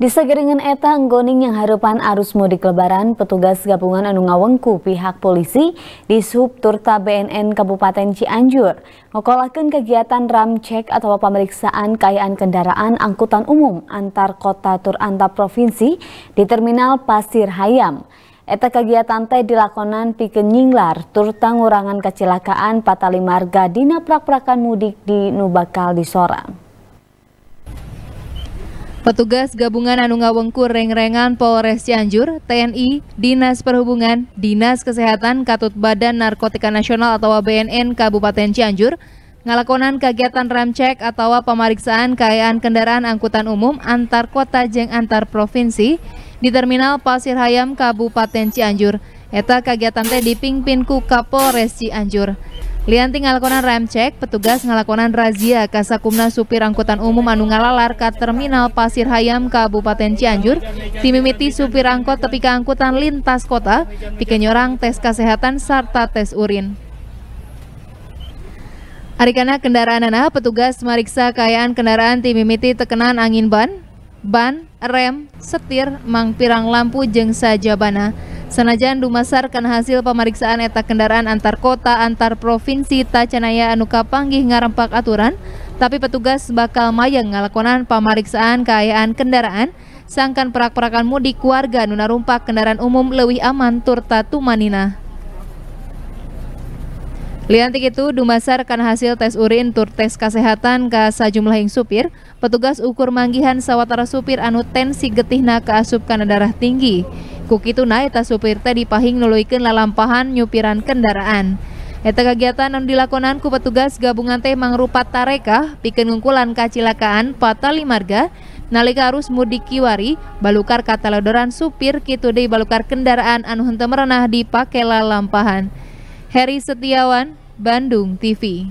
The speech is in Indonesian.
Di segeringan eta nggoning yang harapan arus mudik lebaran, petugas gabungan anu ngawengku pihak polisi di Subturta BNN Kabupaten Cianjur ngokolakan kegiatan ram cek atau pemeriksaan kayaan kendaraan angkutan umum antar kota tur antar provinsi di Terminal Pasir Hayam. Eta kegiatan teh dilakonan piken nyinglar turta ngurangan kecelakaan patalimarga dina prak-prakan mudik di Nubakal di Sorang. Petugas gabungan Anungawengku Reng-Rengan Polres Cianjur, TNI, Dinas Perhubungan, Dinas Kesehatan Katut Badan Narkotika Nasional atau BNN Kabupaten Cianjur ngalakonan kegiatan rem cek atau pemeriksaan kayaan kendaraan angkutan umum antar kota jeng antar provinsi di Terminal Pasir Hayam Kabupaten Cianjur. Eta kegiatan teh dipimpin ku Kapolres Cianjur. Lianti ngalakonan cek, petugas ngalakonan razia kasakumna supir angkutan umum anu ngalalar ke terminal Pasir Hayam Kabupaten Cianjur, timimiti supir angkot tepi angkutan lintas kota, pikenyorang tes kesehatan serta tes urin. Arikana kendaraan anak, petugas meriksa kayaan kendaraan timimiti tekenan angin ban, ban, rem, setir, mangpirang lampu jeng sajabana. bana Sanajan dumasarkan hasil pemeriksaan eta kendaraan antar kota antar provinsi Tacanaya Anuka Panggih ngarempak aturan, tapi petugas bakal mayang ngalakonan pemeriksaan keayaan kendaraan sangkan perak-perakan mudik warga nuna rumpak kendaraan umum lewi aman turta tumanina. Liantik itu dumasarkan hasil tes urin tur tes kesehatan ke sajumlah yang supir, petugas ukur manggihan sawatara supir anu tensi getihna keasupkan darah tinggi ku naik eta supir teh dipahing nuluikeun lalampahan nyupiran kendaraan. Eta kegiatan yang dilakonan ku petugas gabungan teh mangrupa tarekah pikeun ngungkulan kacilakaan patali marga nalika arus mudik kiwari balukar katalodoran supir kitu deui balukar kendaraan anu henteu merenah dipake lalampahan. Heri Setiawan, Bandung TV.